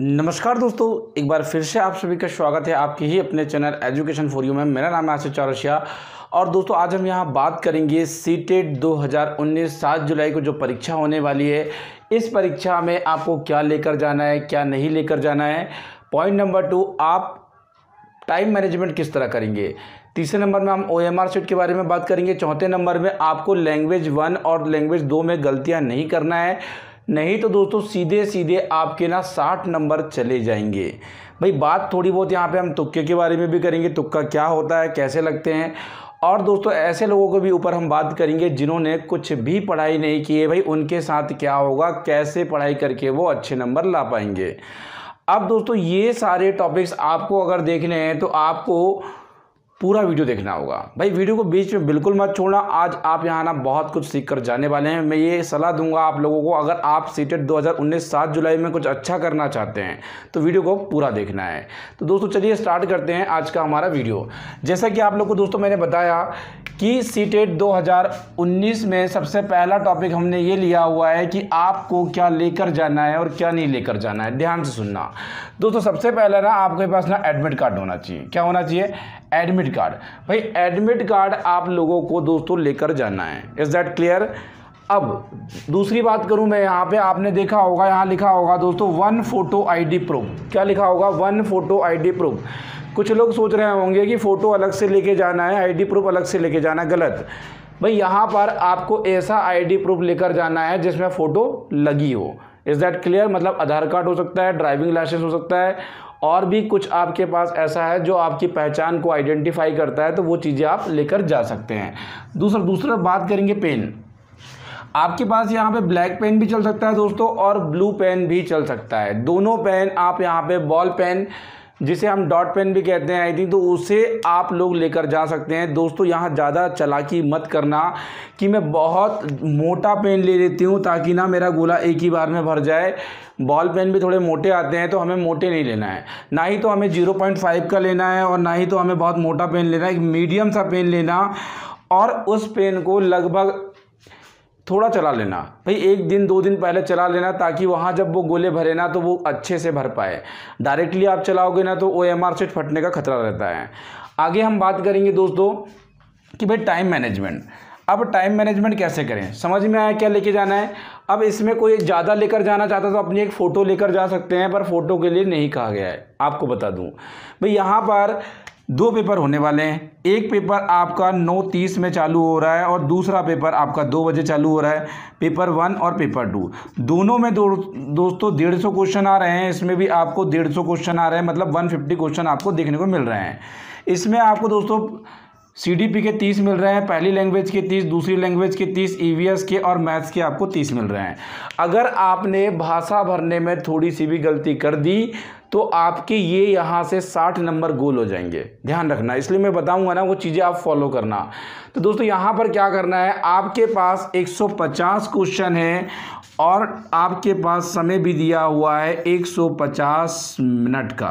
नमस्कार दोस्तों एक बार फिर से आप सभी का स्वागत है आपके ही अपने चैनल एजुकेशन फॉर यू में मेरा नाम है आशीष चौरसिया और दोस्तों आज हम यहाँ बात करेंगे सी टेट e दो हज़ार उन्नीस सात जुलाई को जो परीक्षा होने वाली है इस परीक्षा में आपको क्या लेकर जाना है क्या नहीं लेकर जाना है पॉइंट नंबर टू आप टाइम मैनेजमेंट किस तरह करेंगे तीसरे नंबर में हम ओ एम आर के बारे में बात करेंगे चौथे नंबर में आपको लैंग्वेज वन और लैंग्वेज दो में गलतियाँ नहीं करना है नहीं तो दोस्तों सीधे सीधे आपके ना साठ नंबर चले जाएंगे भाई बात थोड़ी बहुत यहाँ पे हम तुक्के के बारे में भी करेंगे तुक्का क्या होता है कैसे लगते हैं और दोस्तों ऐसे लोगों को भी ऊपर हम बात करेंगे जिन्होंने कुछ भी पढ़ाई नहीं की है भाई उनके साथ क्या होगा कैसे पढ़ाई करके वो अच्छे नंबर ला पाएंगे अब दोस्तों ये सारे टॉपिक्स आपको अगर देखने हैं तो आपको पूरा वीडियो देखना होगा भाई वीडियो को बीच में बिल्कुल मत छोड़ना आज आप यहाँ ना बहुत कुछ सीख कर जाने वाले हैं मैं ये सलाह दूंगा आप लोगों को अगर आप सीटेट 2019 सात जुलाई में कुछ अच्छा करना चाहते हैं तो वीडियो को पूरा देखना है तो दोस्तों चलिए स्टार्ट करते हैं आज का हमारा वीडियो जैसा कि आप लोग को दोस्तों मैंने बताया कि सीटेट 2019 में सबसे पहला टॉपिक हमने ये लिया हुआ है कि आपको क्या लेकर जाना है और क्या नहीं लेकर जाना है ध्यान से सुनना दोस्तों सबसे पहला ना आपके पास ना एडमिट कार्ड होना चाहिए क्या होना चाहिए एडमिट कार्ड भाई एडमिट कार्ड आप लोगों को दोस्तों लेकर जाना है इज़ दैट क्लियर अब दूसरी बात करूं मैं यहाँ पे आपने देखा होगा यहाँ लिखा होगा दोस्तों वन फोटो आईडी प्रूफ क्या लिखा होगा वन फोटो आईडी प्रूफ कुछ लोग सोच रहे होंगे कि फ़ोटो अलग से लेके जाना है आईडी प्रूफ अलग से लेके जाना गलत भाई यहाँ पर आपको ऐसा आईडी प्रूफ लेकर जाना है जिसमें फ़ोटो लगी हो इज़ दैट क्लियर मतलब आधार कार्ड हो सकता है ड्राइविंग लाइसेंस हो सकता है और भी कुछ आपके पास ऐसा है जो आपकी पहचान को आइडेंटिफाई करता है तो वो चीज़ें आप लेकर जा सकते हैं दूसरा दूसरा बात करेंगे पेन आपके पास यहाँ पे ब्लैक पेन भी चल सकता है दोस्तों और ब्लू पेन भी चल सकता है दोनों पेन आप यहाँ पे बॉल पेन जिसे हम डॉट पेन भी कहते हैं आई थिंक तो उसे आप लोग लेकर जा सकते हैं दोस्तों यहाँ ज़्यादा चलाकी मत करना कि मैं बहुत मोटा पेन ले लेती हूँ ताकि ना मेरा गोला एक ही बार में भर जाए बॉल पेन भी थोड़े मोटे आते हैं तो हमें मोटे नहीं लेना है ना ही तो हमें 0.5 का लेना है और ना ही तो हमें बहुत मोटा पेन लेना है एक मीडियम सा पेन लेना और उस पेन को लगभग थोड़ा चला लेना भाई एक दिन दो दिन पहले चला लेना ताकि वहाँ जब वो गोले भरे ना तो वो अच्छे से भर पाए डायरेक्टली आप चलाओगे ना तो ओ एम आर सेट फटने का खतरा रहता है आगे हम बात करेंगे दोस्तों कि भाई टाइम मैनेजमेंट अब टाइम मैनेजमेंट कैसे करें समझ में आया क्या लेके जाना है अब इसमें कोई ज़्यादा लेकर जाना चाहता तो अपनी एक फ़ोटो लेकर जा सकते हैं पर फोटो के लिए नहीं कहा गया है आपको बता दूँ भाई यहाँ पर दो पेपर होने वाले हैं एक पेपर आपका नौ तीस में चालू हो रहा है और दूसरा पेपर आपका दो बजे चालू हो रहा है पेपर वन और पेपर टू दोनों में दो, दोस्तों डेढ़ सौ क्वेश्चन आ रहे हैं इसमें भी आपको डेढ़ सौ क्वेश्चन आ रहे हैं मतलब वन फिफ्टी क्वेश्चन आपको देखने को मिल रहे हैं इसमें आपको दोस्तों पी के तीस मिल रहे हैं पहली लैंग्वेज के तीस दूसरी लैंग्वेज के तीस एस e के और मैथ्स के आपको तीस मिल रहे हैं अगर आपने भाषा भरने में थोड़ी सी भी गलती कर दी तो आपके ये यहाँ से साठ नंबर गोल हो जाएंगे ध्यान रखना इसलिए मैं बताऊँगा ना वो चीज़ें आप फॉलो करना तो दोस्तों यहाँ पर क्या करना है आपके पास पचास क्वेश्चन है और आपके पास समय भी दिया हुआ है पचास मिनट का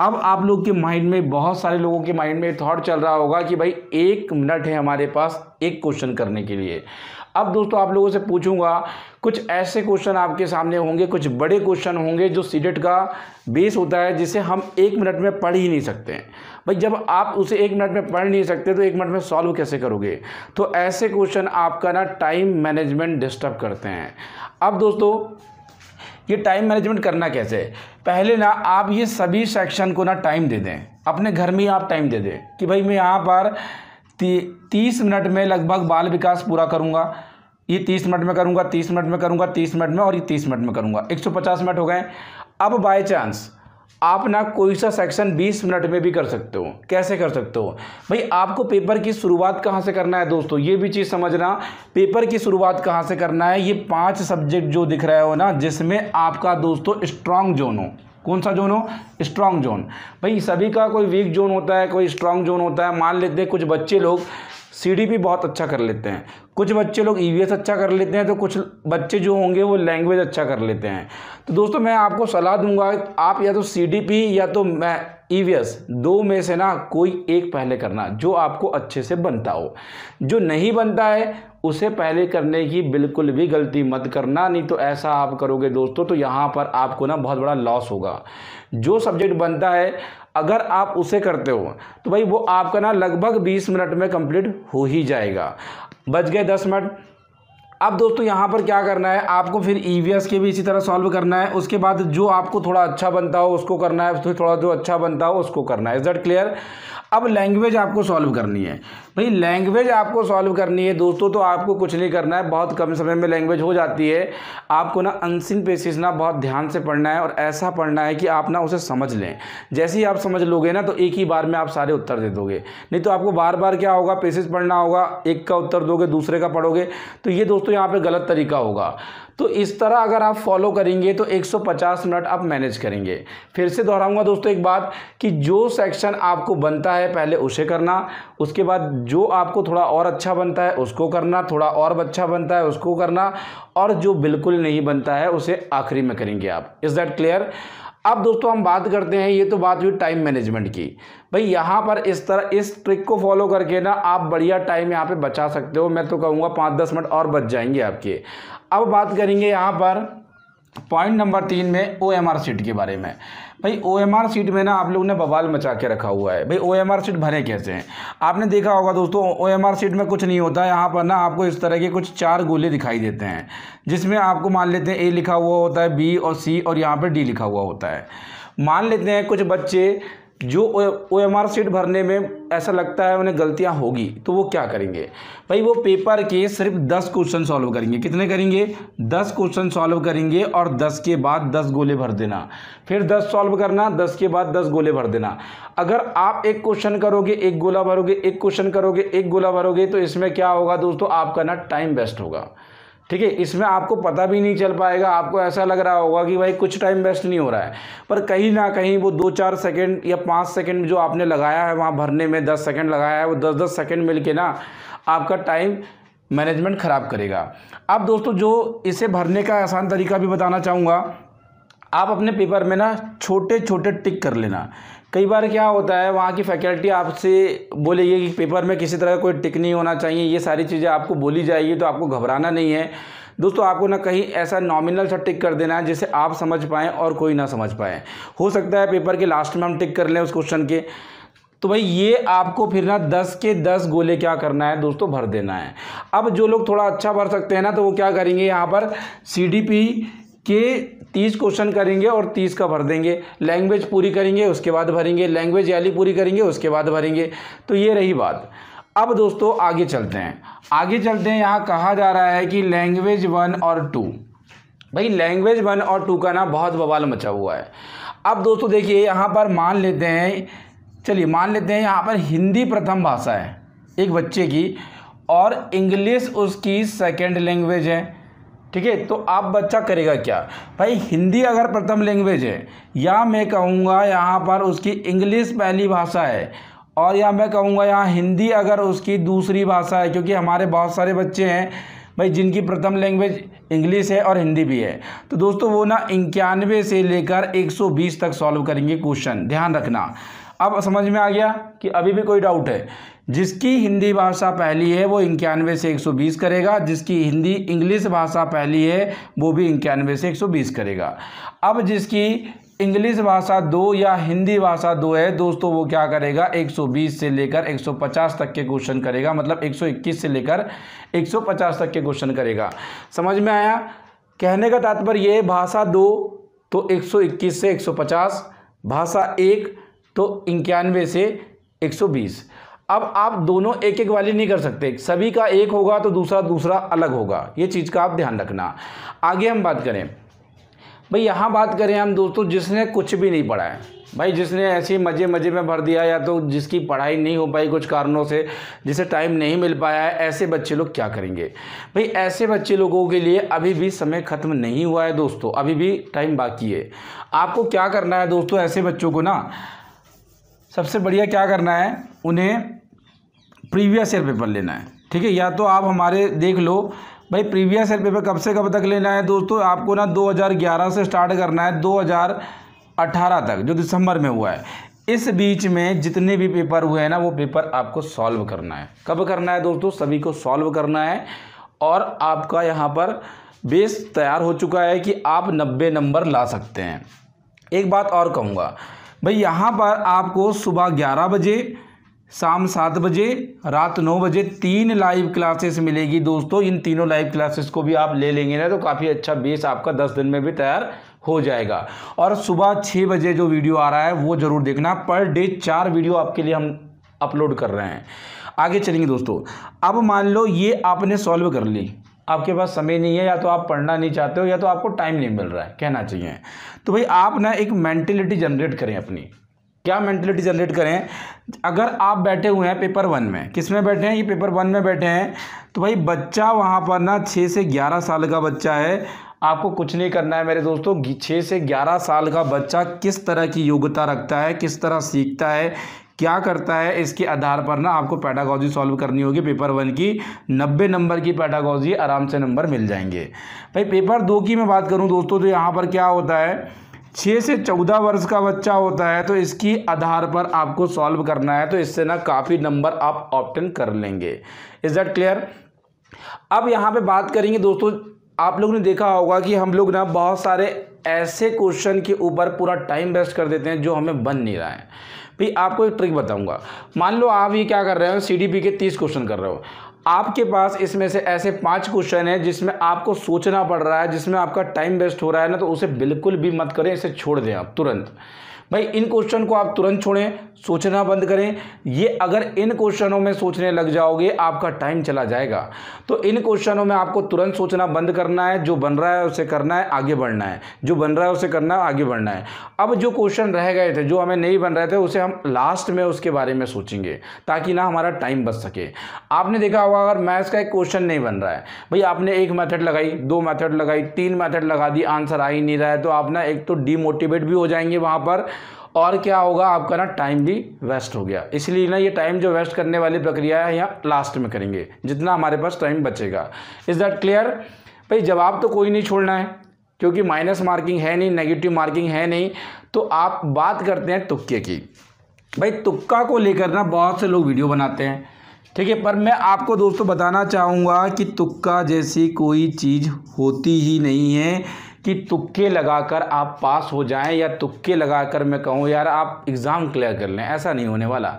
अब आप लोग के माइंड में बहुत सारे लोगों के माइंड में थॉट चल रहा होगा कि भाई एक मिनट है हमारे पास एक क्वेश्चन करने के लिए अब दोस्तों आप लोगों से पूछूंगा कुछ ऐसे क्वेश्चन आपके सामने होंगे कुछ बड़े क्वेश्चन होंगे जो सीडेट का बेस होता है जिसे हम एक मिनट में पढ़ ही नहीं सकते भाई जब आप उसे एक मिनट में पढ़ नहीं सकते तो एक मिनट में सॉल्व कैसे करोगे तो ऐसे क्वेश्चन आपका ना टाइम मैनेजमेंट डिस्टर्ब करते हैं अब दोस्तों ये टाइम मैनेजमेंट करना कैसे है पहले ना आप ये सभी सेक्शन को ना टाइम दे दें अपने घर में आप टाइम दे दें कि भाई मैं यहाँ पर ती, तीस मिनट में लगभग बाल विकास पूरा करूँगा ये तीस मिनट में करूँगा तीस मिनट में करूँगा तीस मिनट में और ये तीस मिनट में करूँगा एक सौ पचास मिनट हो गए अब बाई चांस आप ना कोई सा सेक्शन 20 मिनट में भी कर सकते हो कैसे कर सकते हो भाई आपको पेपर की शुरुआत कहाँ से करना है दोस्तों ये भी चीज़ समझना पेपर की शुरुआत कहाँ से करना है ये पांच सब्जेक्ट जो दिख रहे हो ना जिसमें आपका दोस्तों स्ट्रांग जोन हो कौन सा जोन हो स्ट्रांग जोन भाई सभी का कोई वीक जोन होता है कोई स्ट्रांग जोन होता है मान लेते हैं कुछ बच्चे लोग सी भी बहुत अच्छा कर लेते हैं कुछ बच्चे लोग ई e अच्छा कर लेते हैं तो कुछ बच्चे जो होंगे वो लैंग्वेज अच्छा कर लेते हैं तो दोस्तों मैं आपको सलाह दूंगा आप या तो सी या तो मैं ई e दो में से ना कोई एक पहले करना जो आपको अच्छे से बनता हो जो नहीं बनता है उसे पहले करने की बिल्कुल भी गलती मत करना नहीं तो ऐसा आप करोगे दोस्तों तो यहाँ पर आपको ना बहुत बड़ा लॉस होगा जो सब्जेक्ट बनता है अगर आप उसे करते हो तो भाई वो आपका ना लगभग बीस मिनट में कंप्लीट हो ही जाएगा बच गए दस मिनट अब दोस्तों यहाँ पर क्या करना है आपको फिर ई e के भी इसी तरह सॉल्व करना है उसके बाद जो आपको थोड़ा अच्छा बनता हो उसको करना है फिर थोड़ा जो अच्छा बनता हो उसको करना है इज दट क्लियर अब लैंग्वेज आपको सॉल्व करनी है भाई लैंग्वेज आपको सॉल्व करनी है दोस्तों तो आपको कुछ नहीं करना है बहुत कम समय में लैंग्वेज हो जाती है आपको ना अनसिन पेसिस ना बहुत ध्यान से पढ़ना है और ऐसा पढ़ना है कि आप ना उसे समझ लें जैसे ही आप समझ लोगे ना तो एक ही बार में आप सारे उत्तर दे दोगे नहीं तो आपको बार बार क्या होगा पेसिस पढ़ना होगा एक का उत्तर दोगे दूसरे का पढ़ोगे तो ये दोस्तों यहाँ पे गलत तरीका होगा तो इस तरह अगर आप फॉलो करेंगे तो 150 मिनट आप मैनेज करेंगे फिर से दोहराऊंगा दोस्तों एक बात कि जो सेक्शन आपको बनता है पहले उसे करना उसके बाद जो आपको थोड़ा और अच्छा बनता है उसको करना थोड़ा और अच्छा बनता है उसको करना और जो बिल्कुल नहीं बनता है उसे आखिरी में करेंगे आप इज़ दैट क्लियर अब दोस्तों हम बात करते हैं ये तो बात हुई टाइम मैनेजमेंट की भाई यहाँ पर इस तरह इस ट्रिक को फॉलो करके ना आप बढ़िया टाइम यहाँ पे बचा सकते हो मैं तो कहूँगा पाँच दस मिनट और बच जाएंगे आपके अब बात करेंगे यहाँ पर पॉइंट नंबर तीन में ओ एम आर सीट के बारे में भाई ओ एम आर सीट में ना आप लोग ने बवाल मचा के रखा हुआ है भाई ओ एम आर सीट भरे कैसे हैं आपने देखा होगा दोस्तों ओ एम आर सीट में कुछ नहीं होता है यहाँ पर ना आपको इस तरह के कुछ चार गोले दिखाई देते हैं जिसमें आपको मान लेते हैं ए लिखा हुआ होता है बी और सी और यहाँ पर डी लिखा हुआ होता है मान लेते हैं कुछ बच्चे जो ओ एम आर सीट भरने में ऐसा लगता है उन्हें गलतियां होगी तो वो क्या करेंगे भाई वो पेपर के सिर्फ दस क्वेश्चन सॉल्व करेंगे कितने करेंगे दस क्वेश्चन सॉल्व करेंगे और दस के बाद दस गोले भर देना फिर दस सॉल्व करना दस के बाद दस गोले भर देना अगर आप एक क्वेश्चन करोगे एक गोला भरोगे एक क्वेश्चन करोगे एक गोला भरोगे तो इसमें क्या होगा दोस्तों आपका ना टाइम वेस्ट होगा ठीक है इसमें आपको पता भी नहीं चल पाएगा आपको ऐसा लग रहा होगा कि भाई कुछ टाइम वेस्ट नहीं हो रहा है पर कहीं ना कहीं वो दो चार सेकंड या पाँच सेकंड जो आपने लगाया है वहाँ भरने में दस सेकंड लगाया है वो दस दस सेकंड मिल के ना आपका टाइम मैनेजमेंट ख़राब करेगा अब दोस्तों जो इसे भरने का आसान तरीका भी बताना चाहूँगा आप अपने पेपर में ना छोटे छोटे टिक कर लेना कई बार क्या होता है वहाँ की फैकल्टी आपसे बोलेगी कि पेपर में किसी तरह का कोई टिक नहीं होना चाहिए ये सारी चीज़ें आपको बोली जाएगी तो आपको घबराना नहीं है दोस्तों आपको ना कहीं ऐसा नॉमिनल सा टिक कर देना है जिसे आप समझ पाएँ और कोई ना समझ पाए हो सकता है पेपर के लास्ट में हम टिक कर लें उस क्वेश्चन के तो भाई ये आपको फिर ना दस के दस गोले क्या करना है दोस्तों भर देना है अब जो लोग थोड़ा अच्छा भर सकते हैं ना तो वो क्या करेंगे यहाँ पर सी के तीस क्वेश्चन करेंगे और तीस का भर देंगे लैंग्वेज पूरी करेंगे उसके बाद भरेंगे लैंग्वेज याली पूरी करेंगे उसके बाद भरेंगे तो ये रही बात अब दोस्तों आगे चलते हैं आगे चलते हैं यहाँ कहा जा रहा है कि लैंग्वेज वन और टू भाई लैंग्वेज वन और टू का ना बहुत बवाल मचा हुआ है अब दोस्तों देखिए यहाँ पर मान लेते हैं चलिए मान लेते हैं यहाँ पर हिंदी प्रथम भाषा है एक बच्चे की और इंग्लिश उसकी सेकेंड लैंग्वेज है ठीक है तो आप बच्चा करेगा क्या भाई हिंदी अगर प्रथम लैंग्वेज है या मैं कहूँगा यहाँ पर उसकी इंग्लिश पहली भाषा है और या मैं कहूँगा यहाँ हिंदी अगर उसकी दूसरी भाषा है क्योंकि हमारे बहुत सारे बच्चे हैं भाई जिनकी प्रथम लैंग्वेज इंग्लिश है और हिंदी भी है तो दोस्तों वो ना इक्यानवे से लेकर 120 तक सॉल्व करेंगे क्वेश्चन ध्यान रखना अब समझ में आ गया कि अभी भी कोई डाउट है जिसकी हिंदी भाषा पहली है वो इक्यानवे से 120 करेगा जिसकी हिंदी इंग्लिश भाषा पहली है वो भी इक्यानवे से 120 करेगा अब जिसकी इंग्लिश भाषा दो या हिंदी भाषा दो है दोस्तों वो क्या करेगा 120 से लेकर 150 तक के क्वेश्चन करेगा मतलब 121 से लेकर 150 तक के क्वेश्चन करेगा समझ में आया कहने का तात्पर्य ये भाषा दो तो 121 से 150 भाषा एक तो इक्यानवे से 120 अब आप दोनों एक एक वाली नहीं कर सकते सभी का एक होगा तो दूसरा दूसरा अलग होगा ये चीज़ का आप ध्यान रखना आगे हम बात करें भाई यहाँ बात करें हम दोस्तों जिसने कुछ भी नहीं पढ़ा है भाई जिसने ऐसे मज़े मज़े में भर दिया या तो जिसकी पढ़ाई नहीं हो पाई कुछ कारणों से जिसे टाइम नहीं मिल पाया है ऐसे बच्चे लोग क्या करेंगे भाई ऐसे बच्चे लोगों के लिए अभी भी समय ख़त्म नहीं हुआ है दोस्तों अभी भी टाइम बाकी है आपको क्या करना है दोस्तों ऐसे बच्चों को ना सबसे बढ़िया क्या करना है उन्हें प्रीवियस ईयर पेपर लेना है ठीक है या तो आप हमारे देख लो भाई प्रीवियस ईयर पेपर कब से कब तक लेना है दोस्तों आपको ना 2011 से स्टार्ट करना है 2018 तक जो दिसंबर में हुआ है इस बीच में जितने भी पेपर हुए हैं ना वो पेपर आपको सॉल्व करना है कब करना है दोस्तों सभी को सॉल्व करना है और आपका यहाँ पर बेस तैयार हो चुका है कि आप नब्बे नंबर ला सकते हैं एक बात और कहूँगा भाई यहाँ पर आपको सुबह ग्यारह बजे शाम सात बजे रात नौ बजे तीन लाइव क्लासेस मिलेगी दोस्तों इन तीनों लाइव क्लासेस को भी आप ले लेंगे ना तो काफ़ी अच्छा बेस आपका दस दिन में भी तैयार हो जाएगा और सुबह छः बजे जो वीडियो आ रहा है वो ज़रूर देखना पर डे चार वीडियो आपके लिए हम अपलोड कर रहे हैं आगे चलेंगे दोस्तों अब मान लो ये आपने सॉल्व कर ली आपके पास समय नहीं है या तो आप पढ़ना नहीं चाहते हो या तो आपको टाइम नहीं मिल रहा है कहना चाहिए तो भाई आप ना एक मैंटिलिटी जनरेट करें अपनी क्या मैंटिलिटी जनरेट करें अगर आप बैठे हुए हैं पेपर वन में किस में बैठे हैं ये पेपर वन में बैठे हैं तो भाई बच्चा वहाँ पर ना छः से ग्यारह साल का बच्चा है आपको कुछ नहीं करना है मेरे दोस्तों छः से ग्यारह साल का बच्चा किस तरह की योग्यता रखता है किस तरह सीखता है क्या करता है इसके आधार पर ना आपको पैटागॉजी सॉल्व करनी होगी पेपर वन की नब्बे नंबर की पैटागॉजी आराम से नंबर मिल जाएंगे भाई पेपर दो की मैं बात करूँ दोस्तों तो यहाँ पर क्या होता है छः से चौदह वर्ष का बच्चा होता है तो इसकी आधार पर आपको सॉल्व करना है तो इससे ना काफ़ी नंबर आप ऑप्टेन कर लेंगे इज़ दैट क्लियर अब यहाँ पे बात करेंगे दोस्तों आप लोगों ने देखा होगा कि हम लोग ना बहुत सारे ऐसे क्वेश्चन के ऊपर पूरा टाइम वेस्ट कर देते हैं जो हमें बन नहीं रहा है भाई आपको एक ट्रिक बताऊंगा मान लो आप ये क्या कर रहे हो सीडीपी के तीस क्वेश्चन कर रहे हो आपके पास इसमें से ऐसे पांच क्वेश्चन हैं जिसमें आपको सोचना पड़ रहा है जिसमें आपका टाइम वेस्ट हो रहा है ना तो उसे बिल्कुल भी मत करें इसे छोड़ दें आप तुरंत भाई इन क्वेश्चन को आप तुरंत छोड़ें सोचना बंद करें ये अगर इन क्वेश्चनों में सोचने लग जाओगे आपका टाइम चला जाएगा तो इन क्वेश्चनों में आपको तुरंत सोचना बंद करना है जो बन रहा है उसे करना है आगे बढ़ना है जो बन रहा है उसे करना है आगे बढ़ना है अब जो क्वेश्चन रह गए थे जो हमें नहीं बन रहे थे उसे हम लास्ट में उसके बारे में सोचेंगे ताकि ना हमारा टाइम बच सके आपने देखा होगा अगर मैथ्स का एक क्वेश्चन नहीं बन रहा है भाई आपने एक मैथड लगाई दो मैथड लगाई तीन मैथड लगा दी आंसर आ ही नहीं रहा है तो आप ना एक तो डीमोटिवेट भी हो जाएंगे वहाँ पर और क्या होगा आपका ना टाइम भी वेस्ट हो गया इसलिए ना ये टाइम जो वेस्ट करने वाली प्रक्रिया है यहाँ लास्ट में करेंगे जितना हमारे पास टाइम बचेगा इज़ दैट क्लियर भाई जवाब तो कोई नहीं छोड़ना है क्योंकि माइनस मार्किंग है नहीं नेगेटिव मार्किंग है नहीं तो आप बात करते हैं तुक्के की भाई तुक्का को लेकर ना बहुत से लोग वीडियो बनाते हैं ठीक है पर मैं आपको दोस्तों बताना चाहूँगा कि तुक्का जैसी कोई चीज़ होती ही नहीं है कि तुक्के लगाकर आप पास हो जाएं या तुक्के लगाकर मैं कहूँ यार आप एग्ज़ाम क्लियर कर लें ऐसा नहीं होने वाला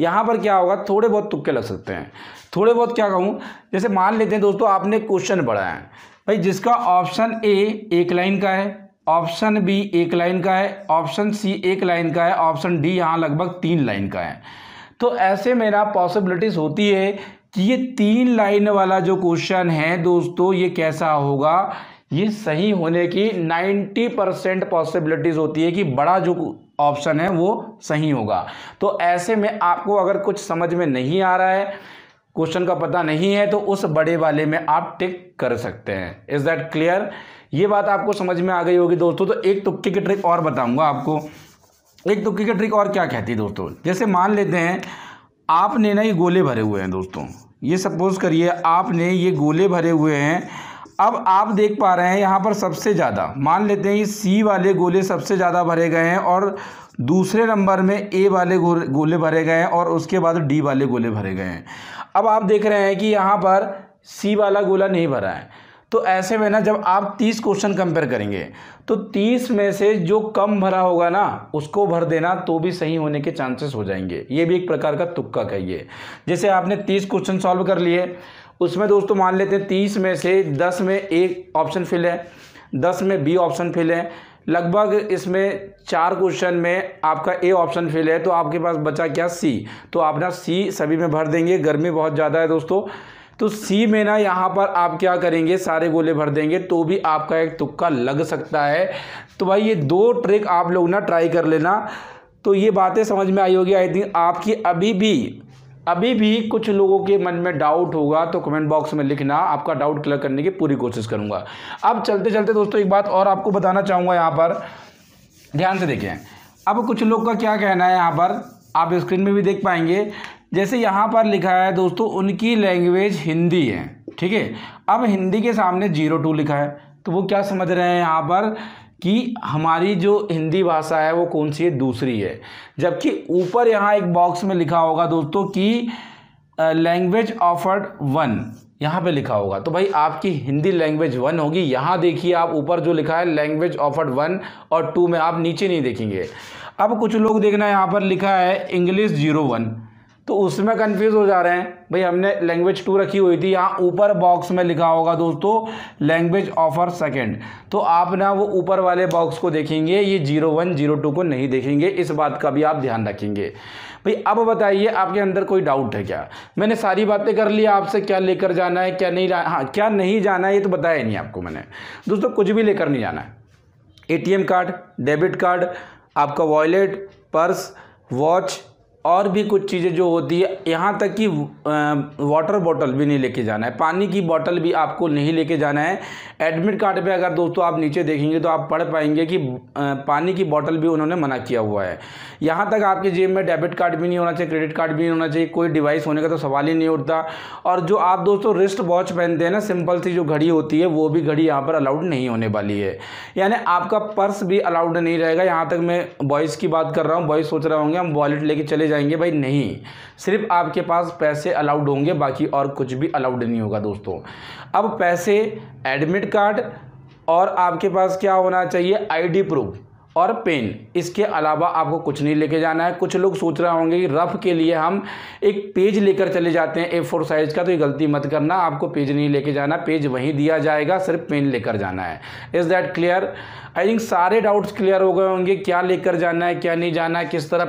यहाँ पर क्या होगा थोड़े बहुत तुक्के लग सकते हैं थोड़े बहुत क्या कहूँ जैसे मान लेते हैं दोस्तों आपने क्वेश्चन पढ़ा है भाई जिसका ऑप्शन ए एक लाइन का है ऑप्शन बी एक लाइन का है ऑप्शन सी एक लाइन का है ऑप्शन डी यहाँ लगभग तीन लाइन का है तो ऐसे मेरा पॉसिबिलिटीज़ होती है कि ये तीन लाइन वाला जो क्वेश्चन है दोस्तों ये कैसा होगा ये सही होने की 90 परसेंट पॉसिबिलिटीज़ होती है कि बड़ा जो ऑप्शन है वो सही होगा तो ऐसे में आपको अगर कुछ समझ में नहीं आ रहा है क्वेश्चन का पता नहीं है तो उस बड़े वाले में आप टिक कर सकते हैं इज़ दैट क्लियर ये बात आपको समझ में आ गई होगी दोस्तों तो एक तुक्की की ट्रिक और बताऊंगा आपको एक तुक्की की ट्रिक और क्या कहती है दोस्तों जैसे मान लेते हैं आपने ना ये गोले भरे हुए हैं दोस्तों ये सपोज़ करिए आपने ये गोले भरे हुए हैं अब आप देख पा रहे हैं यहाँ पर सबसे ज़्यादा मान लेते हैं ये सी वाले गोले सबसे ज़्यादा भरे गए हैं और दूसरे नंबर में ए वाले गोले भरे गए हैं और उसके बाद डी वाले गोले भरे गए हैं अब आप देख रहे हैं कि यहाँ पर सी वाला गोला नहीं भरा है तो ऐसे में ना जब आप तीस क्वेश्चन कंपेयर करेंगे तो तीस में से जो कम भरा होगा ना उसको भर देना तो भी सही होने के चांसेस हो जाएंगे ये भी एक प्रकार का तुक्का कहिए जैसे आपने तीस क्वेश्चन सॉल्व कर लिए उसमें दोस्तों मान लेते हैं तीस में से दस में एक ऑप्शन फिल है दस में बी ऑप्शन फिल है लगभग इसमें चार क्वेश्चन में आपका ए ऑप्शन फिल है तो आपके पास बचा क्या सी तो आप ना सी सभी में भर देंगे गर्मी बहुत ज़्यादा है दोस्तों तो सी में ना यहाँ पर आप क्या करेंगे सारे गोले भर देंगे तो भी आपका एक तुक्का लग सकता है तो भाई ये दो ट्रिक आप लोग ना ट्राई कर लेना तो ये बातें समझ में आई होगी आई थिंक आपकी अभी भी अभी भी कुछ लोगों के मन में डाउट होगा तो कमेंट बॉक्स में लिखना आपका डाउट क्लियर करने की पूरी कोशिश करूँगा अब चलते चलते दोस्तों एक बात और आपको बताना चाहूँगा यहाँ पर ध्यान से देखें अब कुछ लोग का क्या कहना है यहाँ पर आप स्क्रीन में भी देख पाएंगे जैसे यहाँ पर लिखा है दोस्तों उनकी लैंग्वेज हिंदी है ठीक है अब हिंदी के सामने जीरो टू लिखा है तो वो क्या समझ रहे हैं यहाँ पर कि हमारी जो हिंदी भाषा है वो कौन सी है दूसरी है जबकि ऊपर यहाँ एक बॉक्स में लिखा होगा दोस्तों कि लैंग्वेज ऑफर्ड वन यहाँ पे लिखा होगा तो भाई आपकी हिंदी लैंग्वेज वन होगी यहाँ देखिए आप ऊपर जो लिखा है लैंग्वेज ऑफर्ड वन और टू में आप नीचे नहीं देखेंगे अब कुछ लोग देखना यहाँ पर लिखा है इंग्लिश जीरो वन तो उसमें कन्फ्यूज़ हो जा रहे हैं भाई हमने लैंग्वेज टू रखी हुई थी यहाँ ऊपर बॉक्स में लिखा होगा दोस्तों लैंग्वेज ऑफर सेकेंड तो आप ना वो ऊपर वाले बॉक्स को देखेंगे ये जीरो वन जीरो टू को नहीं देखेंगे इस बात का भी आप ध्यान रखेंगे भाई अब बताइए आपके अंदर कोई डाउट है क्या मैंने सारी बातें कर ली आपसे क्या लेकर जाना है क्या नहीं हाँ क्या नहीं जाना है ये तो बताया नहीं आपको मैंने दोस्तों कुछ भी लेकर नहीं जाना है ए कार्ड डेबिट कार्ड आपका वॉलेट पर्स वॉच और भी कुछ चीज़ें जो होती है यहाँ तक कि वाटर बॉटल भी नहीं लेके जाना है पानी की बॉटल भी आपको नहीं लेके जाना है एडमिट कार्ड पे अगर दोस्तों आप नीचे देखेंगे तो आप पढ़ पाएंगे कि पानी की बॉटल भी उन्होंने मना किया हुआ है यहाँ तक आपके जेब में डेबिट कार्ड भी नहीं होना चाहिए क्रेडिट कार्ड भी नहीं होना चाहिए कोई डिवाइस होने का तो सवाल ही नहीं उठता और जो आप दोस्तों रिस्ट वॉच पहनते हैं ना सिंपल सी जो घड़ी होती है वो भी घड़ी यहाँ पर अलाउड नहीं होने वाली है यानी आपका पर्स भी अलाउड नहीं रहेगा यहाँ तक मैं बॉयज़ की बात कर रहा हूँ बॉयज़ सोच रहा होंगे हम वॉलेट लेके चले जाएंगे भाई नहीं सिर्फ आपके पास पैसे अलाउड होंगे बाकी और कुछ भी अलाउड नहीं होगा दोस्तों अब पैसे एडमिट कार्ड और आपके पास क्या होना चाहिए आईडी प्रूफ और पेन इसके अलावा आपको कुछ नहीं लेके जाना है कुछ लोग सोच रहे होंगे कि रफ़ के लिए हम एक पेज लेकर चले जाते हैं ए फोर साइज़ का तो ये गलती मत करना आपको पेज नहीं लेके जाना पेज वहीं दिया जाएगा सिर्फ पेन लेकर जाना है is that clear I think सारे डाउट्स क्लियर हो गए होंगे क्या लेकर जाना है क्या नहीं जाना है किस तरह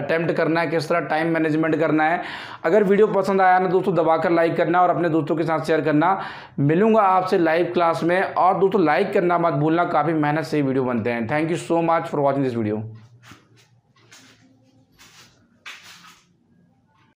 अटैम्प्ट करना है किस तरह टाइम मैनेजमेंट करना है अगर वीडियो पसंद आया ना दोस्तों दबाकर लाइक करना और अपने दोस्तों के साथ शेयर करना मिलूंगा आपसे लाइव क्लास में और दोस्तों लाइक करना मत भूलना काफ़ी मेहनत से वीडियो बनते हैं thank you so much much for watching this video